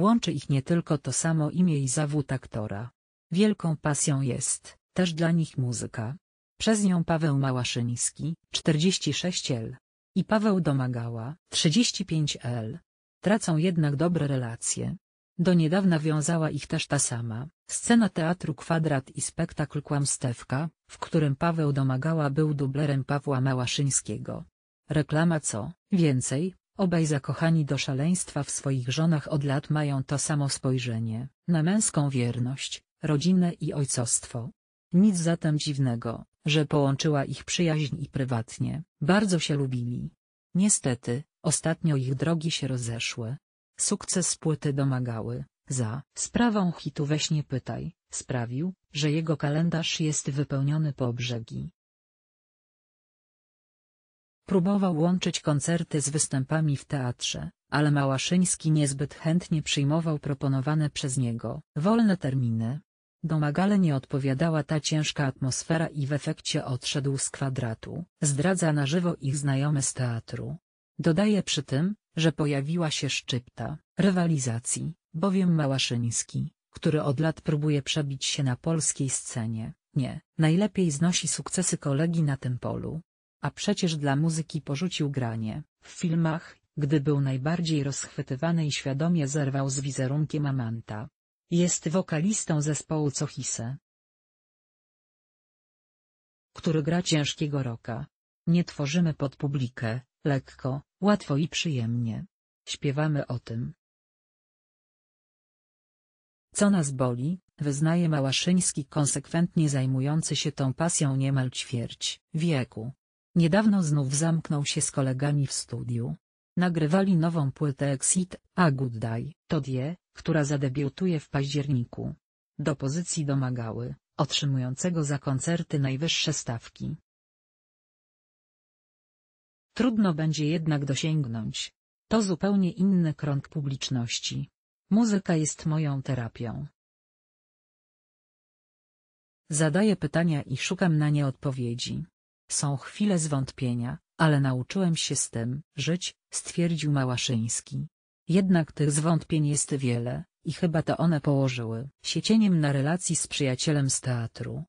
Łączy ich nie tylko to samo imię i zawód aktora. Wielką pasją jest też dla nich muzyka. Przez nią Paweł Małaszyński, 46L i Paweł Domagała, 35L. Tracą jednak dobre relacje. Do niedawna wiązała ich też ta sama, scena teatru Kwadrat i spektakl Kłamstewka, w którym Paweł Domagała był dublerem Pawła Małaszyńskiego. Reklama co, więcej, Obaj zakochani do szaleństwa w swoich żonach od lat mają to samo spojrzenie na męską wierność, rodzinę i ojcostwo. Nic zatem dziwnego, że połączyła ich przyjaźń i prywatnie, bardzo się lubili. Niestety, ostatnio ich drogi się rozeszły. Sukces płyty domagały, za sprawą hitu weśnie pytaj, sprawił, że jego kalendarz jest wypełniony po brzegi. Próbował łączyć koncerty z występami w teatrze, ale Małaszyński niezbyt chętnie przyjmował proponowane przez niego wolne terminy. Domagale nie odpowiadała ta ciężka atmosfera i w efekcie odszedł z kwadratu, zdradza na żywo ich znajomy z teatru. Dodaje przy tym, że pojawiła się szczypta rywalizacji, bowiem Małaszyński, który od lat próbuje przebić się na polskiej scenie, nie najlepiej znosi sukcesy kolegi na tym polu. A przecież dla muzyki porzucił granie. W filmach, gdy był najbardziej rozchwytywany i świadomie zerwał z wizerunkiem Amanta. Jest wokalistą zespołu Cochise. Który gra ciężkiego roka. Nie tworzymy pod publikę, lekko, łatwo i przyjemnie. Śpiewamy o tym. Co nas boli, wyznaje Małaszyński konsekwentnie zajmujący się tą pasją niemal ćwierć wieku. Niedawno znów zamknął się z kolegami w studiu. Nagrywali nową płytę Exit, a Good Day, Todie, która zadebiutuje w październiku. Do pozycji domagały, otrzymującego za koncerty najwyższe stawki. Trudno będzie jednak dosięgnąć. To zupełnie inny krąg publiczności. Muzyka jest moją terapią. Zadaję pytania i szukam na nie odpowiedzi. Są chwile zwątpienia, ale nauczyłem się z tym żyć, stwierdził Małaszyński. Jednak tych zwątpień jest wiele, i chyba to one położyły się cieniem na relacji z przyjacielem z teatru,